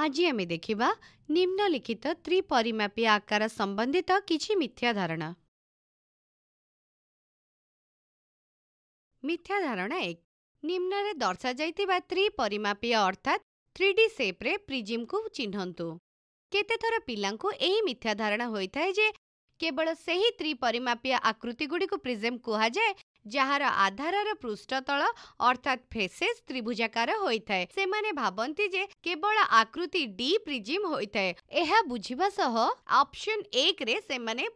आज आमे देखिखित त्रिपरिमापिया आकार सम्बन्धित निम्न त्रिपरिमापी अर्थात प्रिजिम को दर्शाइपरिमापिया अर्थात् थ्रिडिसेप्रे प्रिजिमको चिह्नु केेथर पिलाथ्याधारणावल सही त्रिपरिमापिया आकृतिगुडि प्रिजेम् कु ज आधारार र पृष्ठतल अर्थात फेसेज त्रिभुजाकार हुने भावी केवल आकृति डि प्रिजिम्ता अप्सन एक्रे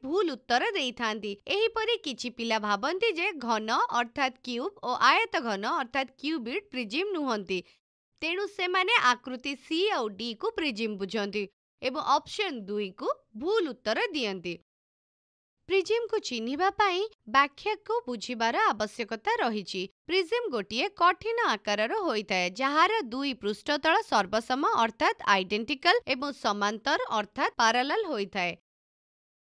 भुल् उत्तर दिपरि पा भावी घन अर्थात् क्युब आयत्तन अर्थात् क्युबिड प्रिजिम् नुहन् तेणु आकृति सि आउ प्रिजिम् बुझा अप्सन दुई कु भुल् उत्तर दि प्रिजिम को चिन्ह व्याख्या को बुझार आवश्यकता रही प्रिजिम गोटे कठिन आकार दुई पृष्ठतल सर्वसम अर्थात आईडेटिकल और समातर अर्थात पारालाल हो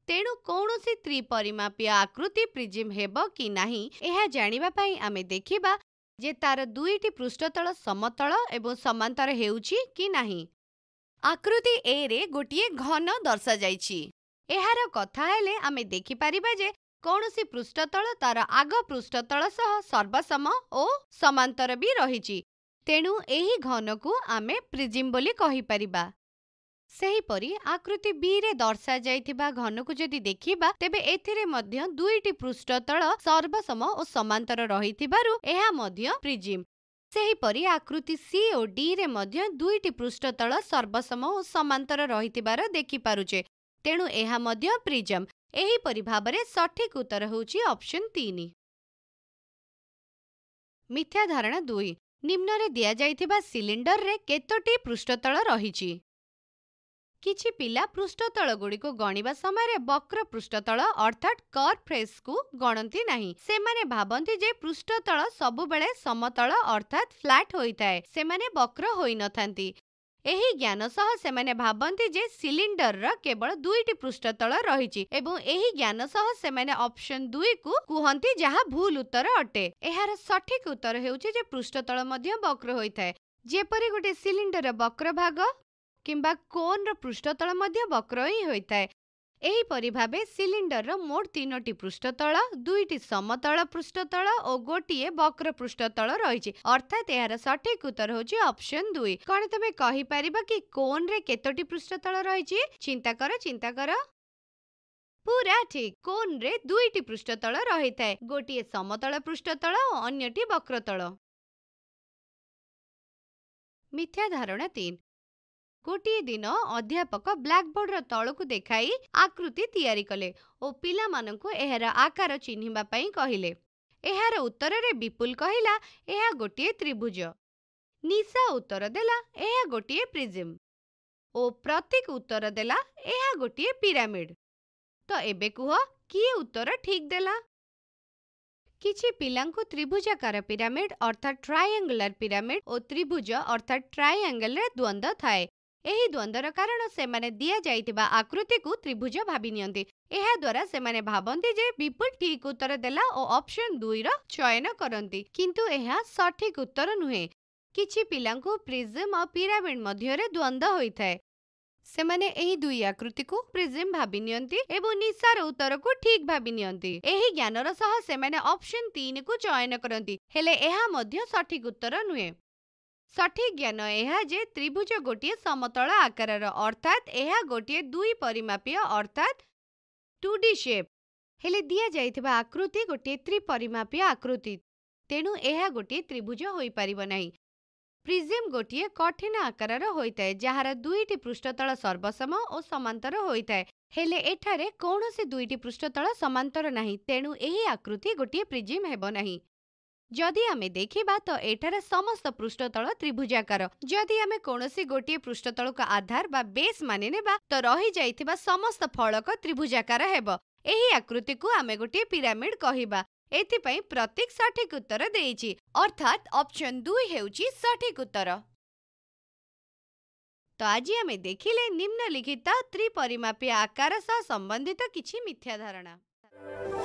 तेणु कौन सी त्रिपरिमापी आकृति प्रिजिम हेब कि जानवापी आम देखा जे तार दुईट पृष्ठतल समतल और समातर हो आकृति ए रे गोटे घन दर्शाई ଏହାର କଥା ହେଲେ ଆମେ ଦେଖିପାରିବା ଯେ କୌଣସି ପୃଷ୍ଠତଳ ତାର ଆଗ ପୃଷ୍ଠତଳ ସହ ସର୍ବସମ ଓ ସମାନ୍ତର ବି ରହିଛି ତେଣୁ ଏହି ଘନକୁ ଆମେ ପ୍ରିଜିମ୍ ବୋଲି କହିପାରିବା ସେହିପରି ଆକୃତି ବିରେ ଦର୍ଶାଯାଇଥିବା ଘନକୁ ଯଦି ଦେଖିବା ତେବେ ଏଥିରେ ମଧ୍ୟ ଦୁଇଟି ପୃଷ୍ଠତଳ ସର୍ବସମ ଓ ସମାନ୍ତର ରହିଥିବାରୁ ଏହା ମଧ୍ୟ ପ୍ରିଜିମ୍ ସେହିପରି ଆକୃତି ସି ଓ ଡିରେ ମଧ୍ୟ ଦୁଇଟି ପୃଷ୍ଠତଳ ସର୍ବସମ ଓ ସମାନ୍ତର ରହିଥିବାର ଦେଖିପାରୁଛେ ତେଣୁ ଏହା ମଧ୍ୟ ପ୍ରିଜମ୍ ଏହିପରି ଭାବରେ ସଠିକ୍ ଉତ୍ତର ହେଉଛି ଅପ୍ସନ୍ ତିନି ମିଥ୍ୟା ଧାରଣା ଦୁଇ ନିମ୍ନରେ ଦିଆଯାଇଥିବା ସିଲିଣ୍ଡରରେ କେତୋଟି ପୃଷ୍ଠତଳ ରହିଛି କିଛି ପିଲା ପୃଷ୍ଠତଳଗୁଡ଼ିକୁ ଗଣିବା ସମୟରେ ବକ୍ର ପୃଷ୍ଠତଳ ଅର୍ଥାତ୍ କର୍ଫ୍ରେସ୍କୁ ଗଣନ୍ତି ନାହିଁ ସେମାନେ ଭାବନ୍ତି ଯେ ପୃଷ୍ଠତଳ ସବୁବେଳେ ସମତଳ ଅର୍ଥାତ୍ ଫ୍ଲାଟ୍ ହୋଇଥାଏ ସେମାନେ ବକ୍ର ହୋଇନଥାନ୍ତି ଏହି ଜ୍ଞାନ ସହ ସେମାନେ ଭାବନ୍ତି ଯେ ସିଲିଣ୍ଡରର କେବଳ ଦୁଇଟି ପୃଷ୍ଠତଳ ରହିଛି ଏବଂ ଏହି ଜ୍ଞାନ ସହ ସେମାନେ ଅପସନ୍ ଦୁଇକୁ କୁହନ୍ତି ଯାହା ଭୁଲ ଉତ୍ତର ଅଟେ ଏହାର ସଠିକ ଉତ୍ତର ହେଉଛି ଯେ ପୃଷ୍ଠତଳ ମଧ୍ୟ ବକ୍ର ହୋଇଥାଏ ଯେପରି ଗୋଟିଏ ସିଲିଣ୍ଡରର ବକ୍ର ଭାଗ କିମ୍ବା କୋନ୍ର ପୃଷ୍ଠତଳ ମଧ୍ୟ ବକ୍ର ହିଁ ହୋଇଥାଏ ଏହିପରି ଭାବେ ସିଲିଣ୍ଡରର ମୋଟ ତିନୋଟି ପୃଷ୍ଠତଳ ଦୁଇଟି ସମତଳ ପୃଷ୍ଠତଳ ଓ ଗୋଟିଏ ବକ୍ର ପୃଷ୍ଠତଳ ରହିଛି ଅର୍ଥାତ୍ ଏହାର ସଠିକ ଉତ୍ତର ହେଉଛି ଅପସନ୍ ଦୁଇ କଣ ତମେ କହିପାରିବ କି କୋନ୍ରେ କେତୋଟି ପୃଷ୍ଠତଳ ରହିଛି ଚିନ୍ତା କର ଚିନ୍ତା କର ପୁରା ଠିକ କୋନ୍ରେ ଦୁଇଟି ପୃଷ୍ଠତଳ ରହିଥାଏ ଗୋଟିଏ ସମତଳ ପୃଷ୍ଠତଳ ଓ ଅନ୍ୟଟି ବକ୍ରତଳ ମିଥ୍ୟା ଧାରଣା ତିନି ଗୋଟିଏ ଦିନ ଅଧ୍ୟାପକ ବ୍ଲାକବୋର୍ଡର ତଳକୁ ଦେଖାଇ ଆକୃତି ତିଆରି କଲେ ଓ ପିଲାମାନଙ୍କୁ ଏହାର ଆକାର ଚିହ୍ନିବା ପାଇଁ କହିଲେ ଏହାର ଉତ୍ତରରେ ବିପୁଲ କହିଲା ଏହା ଗୋଟିଏ ତ୍ରିଭୁଜ ନିଶା ଉତ୍ତର ଦେଲା ଏହା ଗୋଟିଏ ପ୍ରିଜିମ୍ ଓ ପ୍ରତୀକ ଉତ୍ତର ଦେଲା ଏହା ଗୋଟିଏ ପିରାମିଡ୍ ତ ଏବେ କୁହ କିଏ ଉତ୍ତର ଠିକ୍ ଦେଲା କିଛି ପିଲାଙ୍କୁ ତ୍ରିଭୁଜାକାର ପିରାମିଡ୍ ଅର୍ଥାତ୍ ଟ୍ରାଏଙ୍ଗଲାର ପିରାମିଡ୍ ଓ ତ୍ରିଭୁଜ ଅର୍ଥାତ୍ ଟ୍ରାଏଙ୍ଗଲରେ ଦ୍ୱନ୍ଦ୍ୱ ଥାଏ ଏହି ଦ୍ୱନ୍ଦ୍ୱର କାରଣ ସେମାନେ ଦିଆଯାଇଥିବା ଆକୃତିକୁ ତ୍ରିଭୁଜ ଭାବି ନିଅନ୍ତି ଏହାଦ୍ୱାରା ସେମାନେ ଭାବନ୍ତି ଯେ ବିପୁଲ ଠିକ୍ ଉତ୍ତର ଦେଲା ଓ ଅପସନ୍ ଦୁଇର ଚୟନ କରନ୍ତି କିନ୍ତୁ ଏହା ସଠିକ୍ ଉତ୍ତର ନୁହେଁ କିଛି ପିଲାଙ୍କୁ ପ୍ରିଜିମ୍ ଆଉ ପିରାମିଡ୍ ମଧ୍ୟରେ ଦ୍ୱନ୍ଦ୍ୱ ହୋଇଥାଏ ସେମାନେ ଏହି ଦୁଇ ଆକୃତିକୁ ପ୍ରିଜିମ୍ ଭାବି ନିଅନ୍ତି ଏବଂ ନିଶାର ଉତ୍ତରକୁ ଠିକ୍ ଭାବି ନିଅନ୍ତି ଏହି ଜ୍ଞାନର ସହ ସେମାନେ ଅପସନ୍ ତିନିକୁ ଚୟନ କରନ୍ତି ହେଲେ ଏହା ମଧ୍ୟ ସଠିକ୍ ଉତ୍ତର ନୁହେଁ ସଠିକ୍ ଜ୍ଞାନ ଏହା ଯେ ତ୍ରିଭୁଜ ଗୋଟିଏ ସମତଳ ଆକାରର ଅର୍ଥାତ୍ ଏହା ଗୋଟିଏ ଦୁଇ ପରିମାପୀୟ ଅର୍ଥାତ୍ ଟୁ ଡି ସେପ୍ ହେଲେ ଦିଆଯାଇଥିବା ଆକୃତି ଗୋଟିଏ ତ୍ରିପରିମାପୀୟ ଆକୃତି ତେଣୁ ଏହା ଗୋଟିଏ ତ୍ରିଭୁଜ ହୋଇପାରିବ ନାହିଁ ପ୍ରିଜିମ୍ ଗୋଟିଏ କଠିନ ଆକାରର ହୋଇଥାଏ ଯାହାର ଦୁଇଟି ପୃଷ୍ଠତଳ ସର୍ବସମ ଓ ସମାନ୍ତର ହୋଇଥାଏ ହେଲେ ଏଠାରେ କୌଣସି ଦୁଇଟି ପୃଷ୍ଠତଳ ସମାନ୍ତର ନାହିଁ ତେଣୁ ଏହି ଆକୃତି ଗୋଟିଏ ପ୍ରିଜିମ୍ ହେବ ନାହିଁ एठारमस्त पृष्ठत त्रिभुजाकार गोटी पृष्ठतलको आधार वा बेस माने ने त समस्त फलक त्रिभुजाकार हेर्नु आकृतिको आमे पिरामिड पिरमिड कतिपय प्रतीक सठिक उत्तर दिइ अर्थात् अप्सन दुई हेर्नु सठिक उत्तर त आज अनिम्नलिखित त्रिपरिमापिया आकारसह सम्बन्धितथ्या धारणा